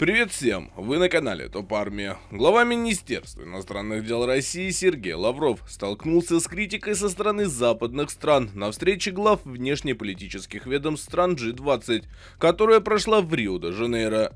Привет всем! Вы на канале Топ Армия. Глава Министерства иностранных дел России Сергей Лавров столкнулся с критикой со стороны западных стран на встрече глав внешнеполитических ведомств стран G20, которая прошла в Рио-де-Жанейро.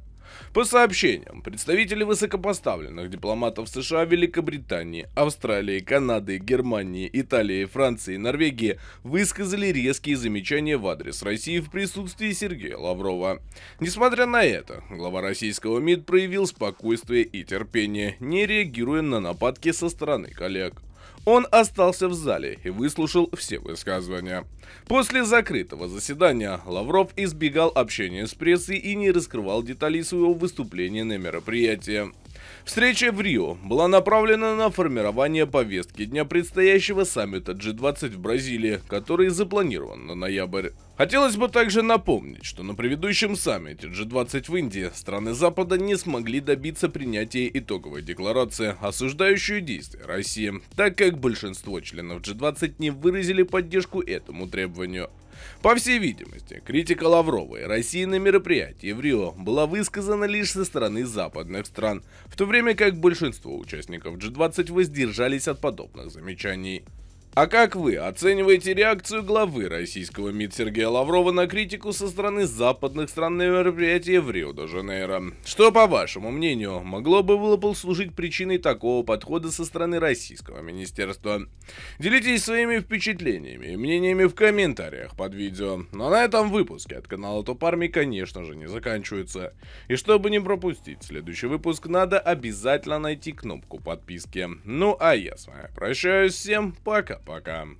По сообщениям, представители высокопоставленных дипломатов США, Великобритании, Австралии, Канады, Германии, Италии, Франции и Норвегии высказали резкие замечания в адрес России в присутствии Сергея Лаврова. Несмотря на это, глава российского МИД проявил спокойствие и терпение, не реагируя на нападки со стороны коллег. Он остался в зале и выслушал все высказывания. После закрытого заседания Лавров избегал общения с прессой и не раскрывал деталей своего выступления на мероприятии. Встреча в Рио была направлена на формирование повестки дня предстоящего саммита G20 в Бразилии, который запланирован на ноябрь. Хотелось бы также напомнить, что на предыдущем саммите G20 в Индии страны Запада не смогли добиться принятия итоговой декларации, осуждающую действия России, так как большинство членов G20 не выразили поддержку этому требованию. По всей видимости, критика Лавровой и России на мероприятии в Рио была высказана лишь со стороны западных стран, в то время как большинство участников G20 воздержались от подобных замечаний. А как вы оцениваете реакцию главы российского МИД Сергея Лаврова на критику со стороны западных стран на мероприятие в Рио-де-Жанейро? Что, по вашему мнению, могло бы было послужить причиной такого подхода со стороны российского министерства? Делитесь своими впечатлениями и мнениями в комментариях под видео. Но на этом выпуске от канала Топ Арми, конечно же, не заканчивается. И чтобы не пропустить следующий выпуск, надо обязательно найти кнопку подписки. Ну а я с вами прощаюсь, всем пока! pagem